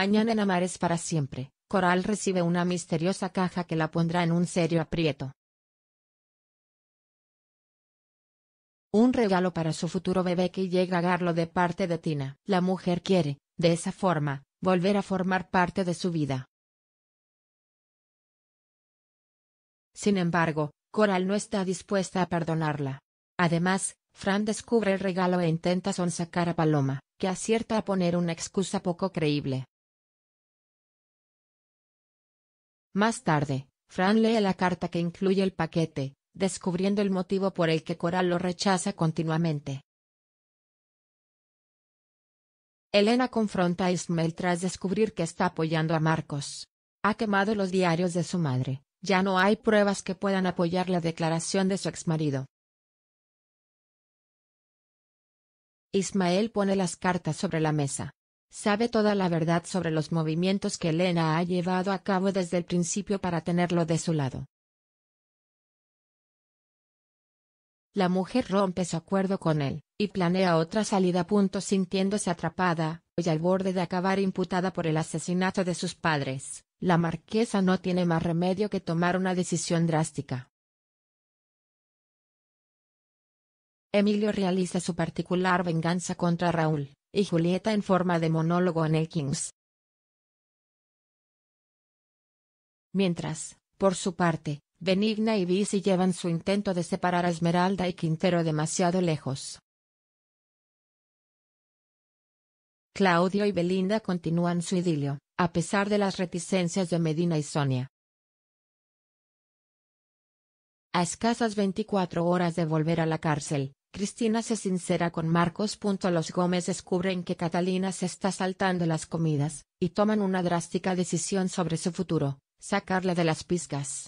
Mañana en Amares para siempre, Coral recibe una misteriosa caja que la pondrá en un serio aprieto. Un regalo para su futuro bebé que llega a Garlo de parte de Tina. La mujer quiere, de esa forma, volver a formar parte de su vida. Sin embargo, Coral no está dispuesta a perdonarla. Además, Fran descubre el regalo e intenta sonsacar a Paloma, que acierta a poner una excusa poco creíble. Más tarde, Fran lee la carta que incluye el paquete, descubriendo el motivo por el que Coral lo rechaza continuamente. Elena confronta a Ismael tras descubrir que está apoyando a Marcos. Ha quemado los diarios de su madre, ya no hay pruebas que puedan apoyar la declaración de su exmarido. Ismael pone las cartas sobre la mesa. Sabe toda la verdad sobre los movimientos que Elena ha llevado a cabo desde el principio para tenerlo de su lado. La mujer rompe su acuerdo con él, y planea otra salida. a punto Sintiéndose atrapada, y al borde de acabar imputada por el asesinato de sus padres, la marquesa no tiene más remedio que tomar una decisión drástica. Emilio realiza su particular venganza contra Raúl, y Julieta en forma de monólogo en el King's. Mientras, por su parte, Benigna y visi llevan su intento de separar a Esmeralda y Quintero demasiado lejos. Claudio y Belinda continúan su idilio, a pesar de las reticencias de Medina y Sonia. A escasas 24 horas de volver a la cárcel, Cristina se sincera con Marcos. Los Gómez descubren que Catalina se está saltando las comidas, y toman una drástica decisión sobre su futuro, sacarla de las piscas.